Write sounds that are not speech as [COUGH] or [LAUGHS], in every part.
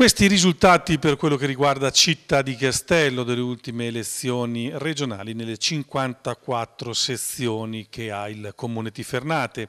Questi risultati per quello che riguarda Città di Castello delle ultime elezioni regionali nelle 54 sezioni che ha il Comune di Fernate.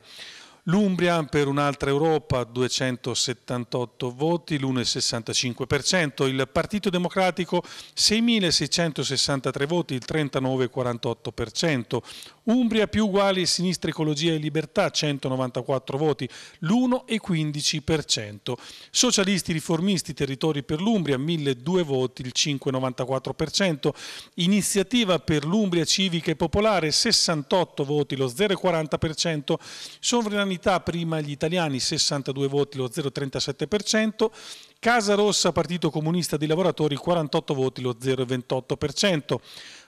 L'Umbria per un'altra Europa 278 voti, l'1,65%, il Partito Democratico 6.663 voti, il 39,48%, Umbria più uguali Sinistra Ecologia e Libertà 194 voti, l'1,15%, Socialisti Riformisti Territori per l'Umbria 1.002 voti, il 5,94%, Iniziativa per l'Umbria Civica e Popolare 68 voti, lo 0,40%, Sovranità Sanità prima gli italiani 62 voti, lo 0,37%, Casa Rossa, Partito Comunista dei Lavoratori, 48 voti, lo 0,28%.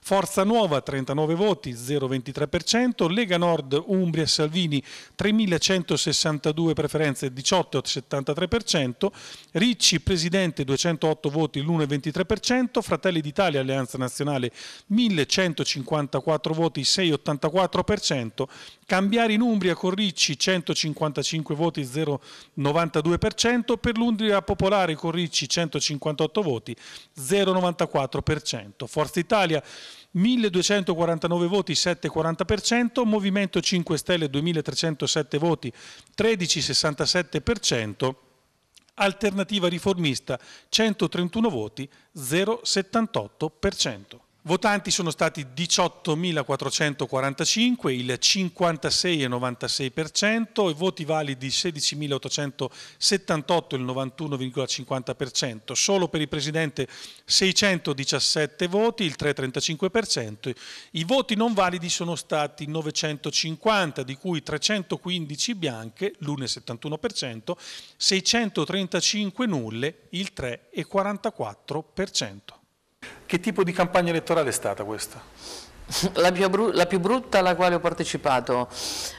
Forza Nuova, 39 voti, 0,23%. Lega Nord, Umbria, Salvini, 3.162 preferenze, 18,73%. Ricci, Presidente, 208 voti, l'1,23%. Fratelli d'Italia, Alleanza Nazionale, 1.154 voti, 6,84%. Cambiare in Umbria con Ricci, 155 voti, 0,92%. Per l'Umbria Popolare, parlamentari con Ricci 158 voti, 0,94%. Forza Italia 1249 voti, 7,40%, Movimento 5 Stelle 2307 voti, 13,67%. Alternativa riformista 131 voti, 0,78%. Votanti sono stati 18.445, il 56,96% e voti validi 16.878, il 91,50%. Solo per il Presidente 617 voti, il 3,35%. I voti non validi sono stati 950, di cui 315 bianche, l'1,71%, 635 nulle, il 3,44%. Che tipo di campagna elettorale è stata questa? [LAUGHS] La più, la più, brutta alla quale ho partecipato,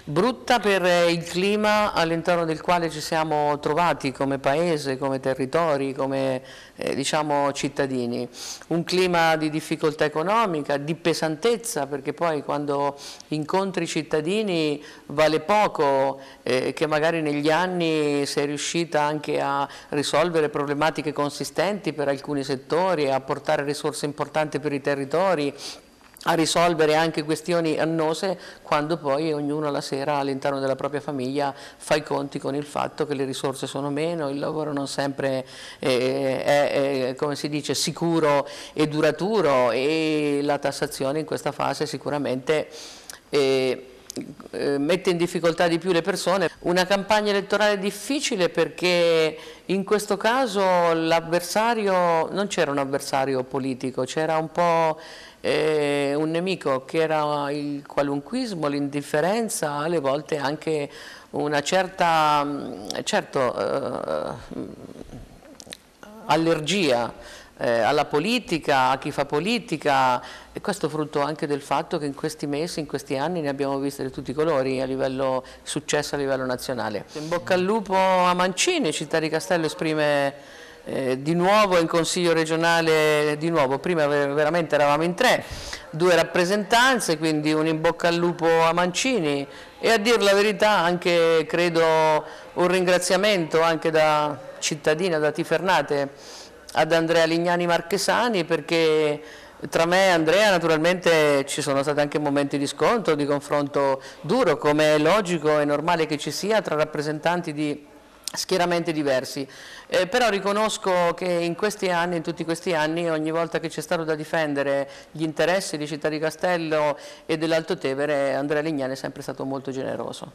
brutta per eh, il clima all'interno del quale ci siamo trovati come paese, come territori, come eh, diciamo, cittadini, un clima di difficoltà economica, di pesantezza perché poi quando incontri cittadini vale poco eh, che magari negli anni sei riuscita anche a risolvere problematiche consistenti per alcuni settori, a portare risorse importanti per i territori a risolvere anche questioni annose quando poi ognuno la sera all'interno della propria famiglia fa i conti con il fatto che le risorse sono meno, il lavoro non sempre è, è, è come si dice sicuro e duraturo e la tassazione in questa fase sicuramente eh, eh, mette in difficoltà di più le persone. Una campagna elettorale difficile perché in questo caso l'avversario, non c'era un avversario politico, c'era un po' eh, un nemico che era il qualunquismo, l'indifferenza, alle volte anche una certa mm, certo, eh, mm, allergia eh, alla politica, a chi fa politica e questo è frutto anche del fatto che in questi mesi, in questi anni ne abbiamo viste di tutti i colori a livello successo a livello nazionale. In bocca al lupo a Mancini, Città di Castello esprime eh, di nuovo in Consiglio regionale, di nuovo, prima veramente eravamo in tre, due rappresentanze, quindi un in bocca al lupo a Mancini e a dire la verità anche credo un ringraziamento anche da cittadina, da Tifernate ad Andrea Lignani Marchesani perché tra me e Andrea naturalmente ci sono stati anche momenti di scontro, di confronto duro, come è logico e normale che ci sia tra rappresentanti di schieramenti diversi, eh, però riconosco che in questi anni, in tutti questi anni, ogni volta che c'è stato da difendere gli interessi di Città di Castello e dell'Alto Tevere, Andrea Lignani è sempre stato molto generoso.